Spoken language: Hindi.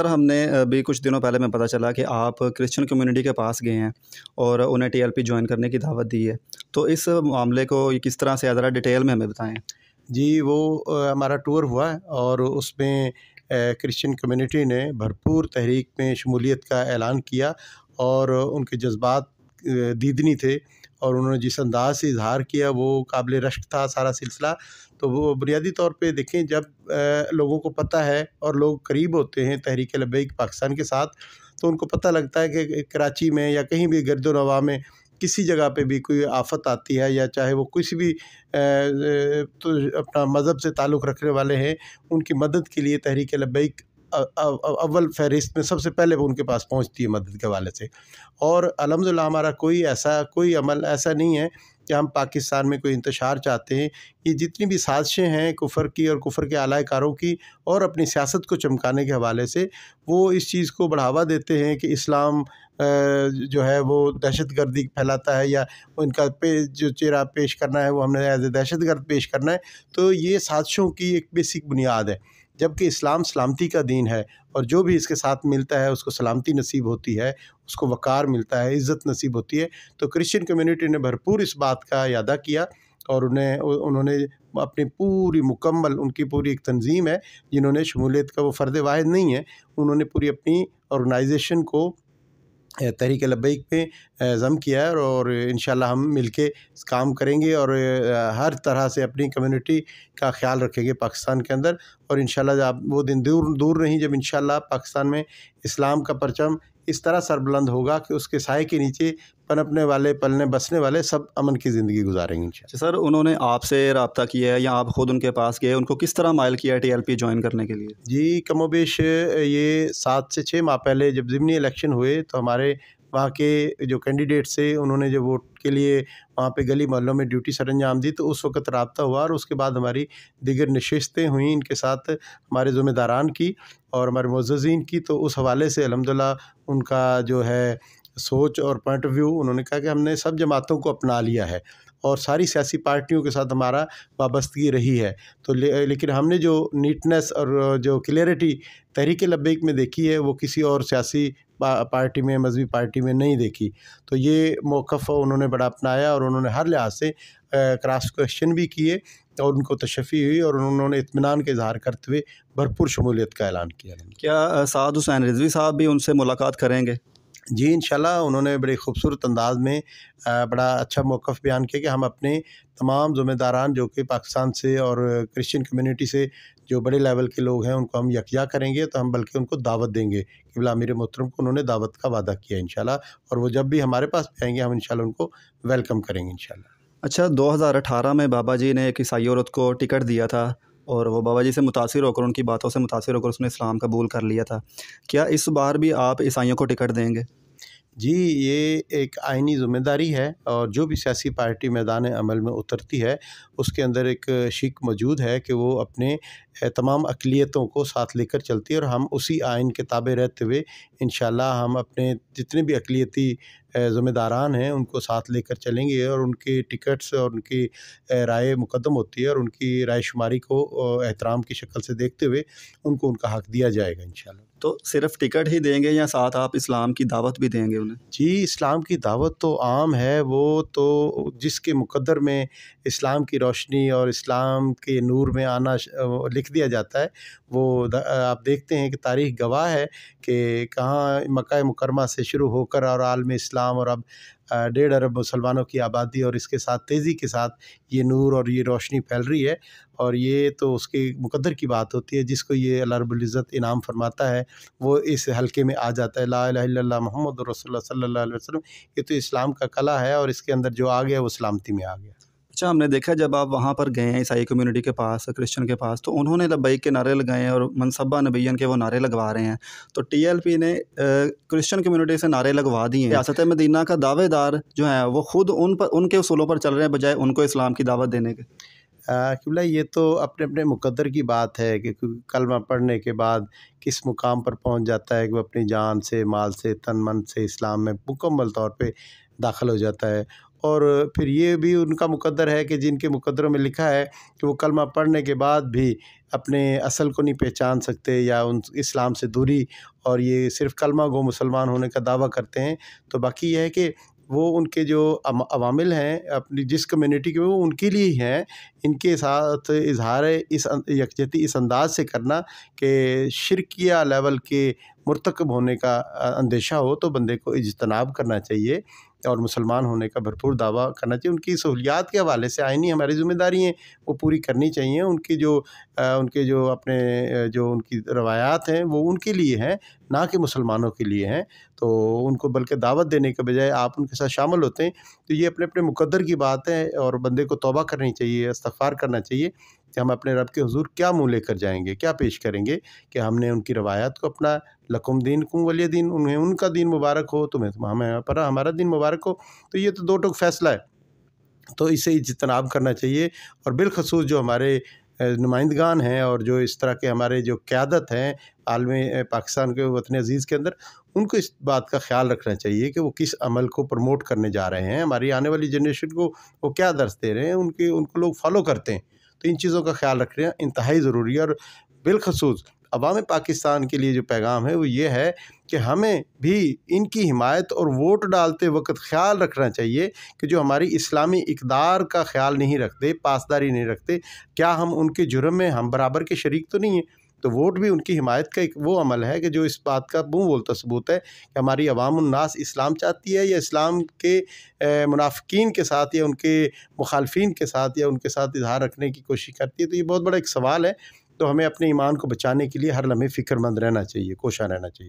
सर हमने अभी कुछ दिनों पहले में पता चला कि आप क्रिश्चियन कम्युनिटी के पास गए हैं और उन्हें टीएलपी ज्वाइन करने की दावत दी है तो इस मामले को किस तरह से ज़रा डिटेल में हमें बताएं जी वो हमारा टूर हुआ और उसमें क्रिश्चियन कम्युनिटी ने भरपूर तहरीक में शमूलियत का ऐलान किया और उनके जज्बात दीदनी थे और उन्होंने जिस अंदाज से इजहार किया वो काबिल रश्क था सारा सिलसिला तो वो बुनियादी तौर पे देखें जब लोगों को पता है और लोग करीब होते हैं तहरीक लबैक पाकिस्तान के साथ तो उनको पता लगता है कि कराची में या कहीं भी गर्द नवा में किसी जगह पे भी कोई आफत आती है या चाहे वो किसी भी तो अपना मज़हब से ताल्लुक़ रखने वाले हैं उनकी मदद के लिए तहरीक लबैक अव्वल फहरिस्त में सबसे पहले वो उनके पास पहुंचती है मदद के हवाले से और अलहमदिल्ला हमारा कोई ऐसा कोई अमल ऐसा नहीं है कि हम पाकिस्तान में कोई इंतशार चाहते हैं ये जितनी भी साजिशें हैं कुफर की और कुफर के आलाय कारों की और अपनी सियासत को चमकाने के हवाले से वो इस चीज़ को बढ़ावा देते हैं कि इस्लाम जो है वो दहशत गर्दी फैलाता है या उनका पे जो चेहरा पेश करना है वो हमने एज ए दहशत गर्द पेश करना है तो ये साजिशों की एक बेसिक बुनियाद है जबकि इस्लाम सलामती का दीन है और जो भी इसके साथ मिलता है उसको सलामती नसीब होती है उसको वक़ार मिलता है इज़्ज़त नसीब होती है तो क्रिश्चियन कम्युनिटी ने भरपूर इस बात का अदा किया और उन्हें उन्होंने अपनी पूरी मुकम्मल उनकी पूरी एक तंजीम है जिन्होंने शमूलियत का वो फ़र्द वाहद नहीं है उन्होंने पूरी अपनी ऑर्गनाइजेशन को तहरीक लबैक में ज़म किया है और इन हम मिल के काम करेंगे और हर तरह से अपनी कम्यूनिटी का ख्याल रखेंगे पाकिस्तान के अंदर और इन आप वो दिन दूर दूर नहीं जब इन पाकिस्तान में इस्लाम का परचम इस तरह सरबुलंद होगा कि उसके साय के नीचे पनपने वाले पलने बसने वाले सब अमन की ज़िंदगी गुजारेंगे सर उन्होंने आपसे रबता किया है या आप ख़ुद उनके पास गए उनको किस तरह मायल किया टी एल पी ज्वाइन करने के लिए जी कमोबेश ये सात से छः माह पहले जब ज़मनी इलेक्शन हुए तो हमारे वहाँ के जो कैंडिडेट्स थे उन्होंने जो वोट के लिए वहाँ पे गली मोहल्लों में ड्यूटी सर अंजाम दी तो उस वक्त रबता हुआ और उसके बाद हमारी दिगर नशस्तें हुई इनके साथ हमारे ज़िम्मेदारान की और हमारे मज़जीन की तो उस हवाले से अलहमदिल्ला उनका जो है सोच और पॉइंट ऑफ व्यू उन्होंने कहा कि हमने सब जमातों को अपना लिया है और सारी सियासी पार्टियों के साथ हमारा वाबस्तगी रही है तो ले, लेकिन हमने जो नीटनेस और जो क्लियरिटी तहरीक लब्बैक में देखी है वो किसी और सियासी पार्टी में मजहबी पार्टी में नहीं देखी तो ये मौक़ उन्होंने बड़ा अपनाया और उन्होंने हर लिहाज से क्रॉस क्वेश्चन भी किए और उनको तशफ़ी हुई और उन्होंने इतमान का इजहार करते हुए भरपूर शमूलियत का ऐलान किया क्या साद हुसैन रिजवी साहब भी उनसे मुलाकात करेंगे जी इन उन्होंने बड़े खूबसूरत अंदाज में बड़ा अच्छा मौक़ बयान किया कि हम अपने तमाम जुम्मेदारान जो कि पाकिस्तान से और क्रिश्चियन कम्युनिटी से जो बड़े लेवल के लोग हैं उनको हम यकजा करेंगे तो हम बल्कि उनको दावत देंगे कि वलामिर मोहतरम को उन्होंने दावत का वादा किया इन और वो जब भी हमारे पास भी आएंगे हम इन उनको वेलकम करेंगे इन अच्छा 2018 में बाबा जी ने एक ईसाई औरत को टिकट दिया था और वो बाबा जी से मुतासर होकर उनकी बातों से मुतासर होकर उसने इस्लाम कबूल कर लिया था क्या इस बार भी आप ईसाइयों को टिकट देंगे जी ये एक आइनी ज़िम्मेदारी है और जो भी सियासी पार्टी मैदान अमल में उतरती है उसके अंदर एक शिक मौजूद है कि वो अपने तमाम अकलीतों को साथ लेकर चलती है और हम उसी आयन के ताबे रहते हुए इन हम अपने जितने भी अकलीती ज़िम्मेदारान हैं उनको साथ लेकर चलेंगे और उनके टिकट्स और उनकी राय मुकदम होती है और उनकी राय शुमारी को एहतराम की शक्ल से देखते हुए उनको उनका हक दिया जाएगा इन तो सिर्फ टिकट ही देंगे या साथ आप इस्लाम की दावत भी देंगे उन्हें जी इस्लाम की दावत तो आम है वो तो जिसके मुकदर में इस्लाम की रोशनी और इस्लाम के नूर में आना लिख लिख दिया जाता है वो आप देखते हैं कि तारीख गवाह है कि कहाँ मक्का मुकरमा से शुरू होकर और आलम इस्लाम और अब डेढ़ अरब मुसलमानों की आबादी और इसके साथ तेज़ी के साथ ये नूर और ये रोशनी फैल रही है और ये तो उसके मुकद्दर की बात होती है जिसको ये अल्लाबुल्ज़त इनाम फरमाता है वो इस हलके में आ जाता है ला मोहम्मद रसोल्ला वसलम ये तो इस्लाम का कला है और इसके अंदर जो आ गया वो सलामती में आ गया अच्छा हमने देखा जब आप वहाँ पर गए हैं ईसाई कम्युनिटी के पास क्रिश्चियन के पास तो उन्होंने लबई के नारे लगाए हैं और मनसबा नबीन के वो नारे लगवा रहे हैं तो टी ने क्रिश्चियन कम्युनिटी से नारे लगवा दिए रियासत मदीना का दावेदार जो है वो खुद उन पर उनके उसूलों पर चल रहे हैं बजाय उनको इस्लाम की दावत देने के किबला ये तो अपने अपने मुकद्र की बात है कि कलमा पढ़ने के बाद किस मुकाम पर पहुंच जाता है कि वो अपनी जान से माल से तन मन से इस्लाम में मुकम्मल तौर पे दाखिल हो जाता है और फिर ये भी उनका मुकद्दर है कि जिनके मुकद्दरों में लिखा है कि वो कलमा पढ़ने के बाद भी अपने असल को नहीं पहचान सकते या उन इस्लाम से दूरी और ये सिर्फ कलमा गो मुसलमान होने का दावा करते हैं तो बाकी यह है कि वो उनके जो अवामिल हैं अपनी जिस कम्युनिटी के वो उनके लिए ही हैं इनके साथ इजहार इस अं-, यकजती इस अंदाज से करना कि शिरकिया लेवल के मरतकब होने का अंदेशा हो तो बंदे को इजतनाब करना चाहिए और मुसलमान होने का भरपूर दावा करना चाहिए उनकी सहूलियात के हवाले से आइनी हमारी जिम्मेदारी हैं वो पूरी करनी चाहिए उनकी जो आ, उनके जो अपने जो उनकी रवायात हैं वो उनके लिए हैं ना कि मुसलमानों के लिए हैं तो उनको बल्कि दावत देने के बजाय आप उनके साथ शामिल होते हैं तो ये अपने अपने मुकदर की बात है और बंदे को तोबा करनी चाहिए इस्तफ़ार करना चाहिए कि हम अपने रब के हजूर क्या मुँह लेकर जाएंगे क्या पेश करेंगे कि हमने उनकी रवायात को अपना लकुम दीन कुम वली दीन उन्हें उनका दिन मुबारक हो तुम्हें तो हमें पर हमारा दिन मुबारक हो तो ये तो दो टुक फैसला है तो इसे इजतनाब करना चाहिए और बिलखसूस जो हमारे नुमाइंदगान हैं और जो इस तरह के हमारे जो क्यादत हैं आलम पाकिस्तान के वतन अज़ीज़ के अंदर उनको इस बात का ख्याल रखना चाहिए कि वो किस अमल को प्रमोट करने जा रहे हैं हमारी आने वाली जनरेशन को वो क्या दर्ज दे रहे हैं उनके उनको लोग फॉलो करते हैं तो इन चीज़ों का ख्याल रखना इंतहाई ज़रूरी है और बिलखसूस अवाम पाकिस्तान के लिए जो पैगाम है वो ये है कि हमें भी इनकी हिमायत और वोट डालते वक्त ख्याल रखना चाहिए कि जो हमारी इस्लामी इकदार का ख्याल नहीं रखते पासदारी नहीं रखते क्या हम उनके जुर्म में हम बराबर के शरीक तो नहीं हैं तो वोट भी उनकी हिमायत का एक वो अमल है कि जो इस बात का मुँह बोलता सबूत है कि हमारी अवामनास इस्लाम चाहती है या इस्लाम के मुनाफिकीन के साथ या उनके मुखालफी के साथ या उनके साथ इजहार रखने की कोशिश करती है तो ये बहुत बड़ा एक सवाल है तो हमें अपने ईमान को बचाने के लिए हर लम्हे फ़िक्रमंद रहना चाहिए कोशा रहना चाहिए